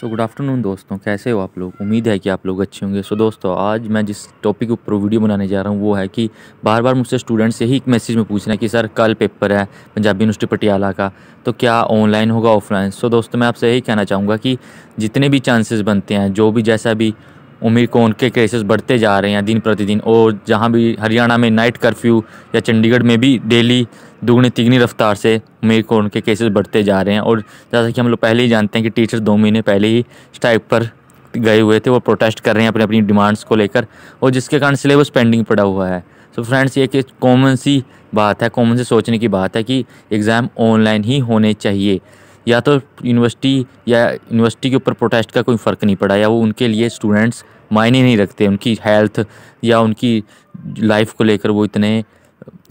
so good afternoon दोस्तों कैसे हो आप लोग उम्मीद है कि आप लोग अच्छे होंगे सो so, दोस्तों आज मैं जिस टॉपिक के ऊपर वीडियो बनाने जा रहा हूँ वो है कि बार बार मुझसे स्टूडेंट्स यही एक मैसेज में पूछना है कि सर कल पेपर है पंजाबी यूनिवर्सिटी पटियाला का तो क्या ऑनलाइन होगा ऑफलाइन सो so, दोस्तों मैं आपसे यही कहना चाहूँगा कि जितने भी चांसेस बनते हैं जो भी जैसा भी उम्मीद को उनके केसेस बढ़ते जा रहे हैं दिन प्रतिदिन और जहाँ भी हरियाणा में नाइट कर्फ्यू या चंडीगढ़ में भी डेली दुगनी तिगनी रफ्तार से उम्मीद को उनके केसेस बढ़ते जा रहे हैं और जैसा कि हम लोग पहले ही जानते हैं कि टीचर दो महीने पहले ही स्ट्राइक पर गए हुए थे वो प्रोटेस्ट कर रहे हैं अपनी अपनी डिमांड्स को लेकर और जिसके कारण सिलेबस पेंडिंग पड़ा हुआ है सो so फ्रेंड्स ये एक कॉमन सी बात है कॉमन से सोचने की बात है कि एग्ज़ाम ऑनलाइन ही होने चाहिए या तो यूनिवर्सिटी या यूनिवर्सिटी के ऊपर प्रोटेस्ट का कोई फ़र्क नहीं पड़ा या वो उनके लिए स्टूडेंट्स मायने नहीं रखते उनकी हेल्थ या उनकी लाइफ को लेकर वो इतने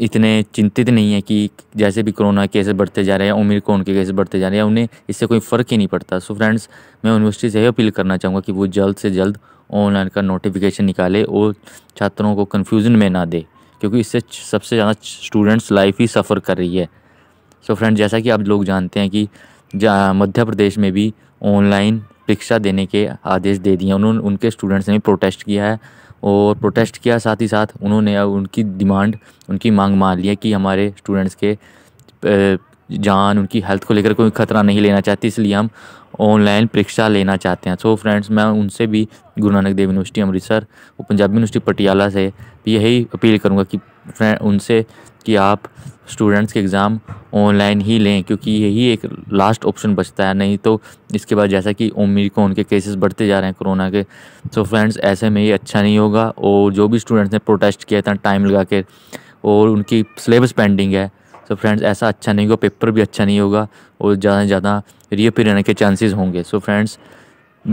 इतने चिंतित नहीं है कि जैसे भी कोरोना केसेस बढ़ते जा रहे हैं कौन के केसेस बढ़ते जा रहे हैं उन्हें इससे कोई फ़र्क ही नहीं पड़ता सो फ्रेंड्स मैं यूनिवर्सिटी से यही अपील करना चाहूँगा कि वो जल्द से जल्द ऑनलाइन का नोटिफिकेशन निकाले और छात्रों को कन्फ्यूज़न में ना दे क्योंकि इससे सबसे ज़्यादा स्टूडेंट्स लाइफ ही सफ़र कर रही है सो so फ्रेंड्स जैसा कि आप लोग जानते हैं कि जहाँ मध्य प्रदेश में भी ऑनलाइन परीक्षा देने के आदेश दे दिए उन्होंने उनके स्टूडेंट्स ने प्रोटेस्ट किया है और प्रोटेस्ट किया साथ ही साथ उन्होंने अब उनकी डिमांड उनकी मांग मान ली है कि हमारे स्टूडेंट्स के जान उनकी हेल्थ को लेकर कोई ख़तरा नहीं लेना चाहती इसलिए हम ऑनलाइन परीक्षा लेना चाहते हैं सो so फ्रेंड्स मैं उनसे भी गुरु नानक देव यूनिवर्सिटी अमृतसर और पंजाबी यूनिवर्सिटी पटियाला से यही अपील करूँगा कि फ्रेंड उनसे कि आप स्टूडेंट्स के एग्ज़ाम ऑनलाइन ही लें क्योंकि यही एक लास्ट ऑप्शन बचता है नहीं तो इसके बाद जैसा कि को उनके केसेस बढ़ते जा रहे हैं कोरोना के तो फ्रेंड्स ऐसे में ये अच्छा नहीं होगा और जो भी स्टूडेंट्स ने प्रोटेस्ट किया था टाइम लगा के और उनकी सिलेबस पेंडिंग है तो फ्रेंड्स ऐसा अच्छा नहीं होगा पेपर भी अच्छा नहीं होगा और ज़्यादा से ज़्यादा रीअपेयर होने के चांसेज होंगे सो फ्रेंड्स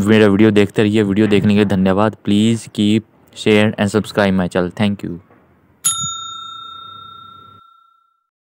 मेरा वीडियो देखते रहिए वीडियो देखने के लिए धन्यवाद please keep share and subscribe my channel thank you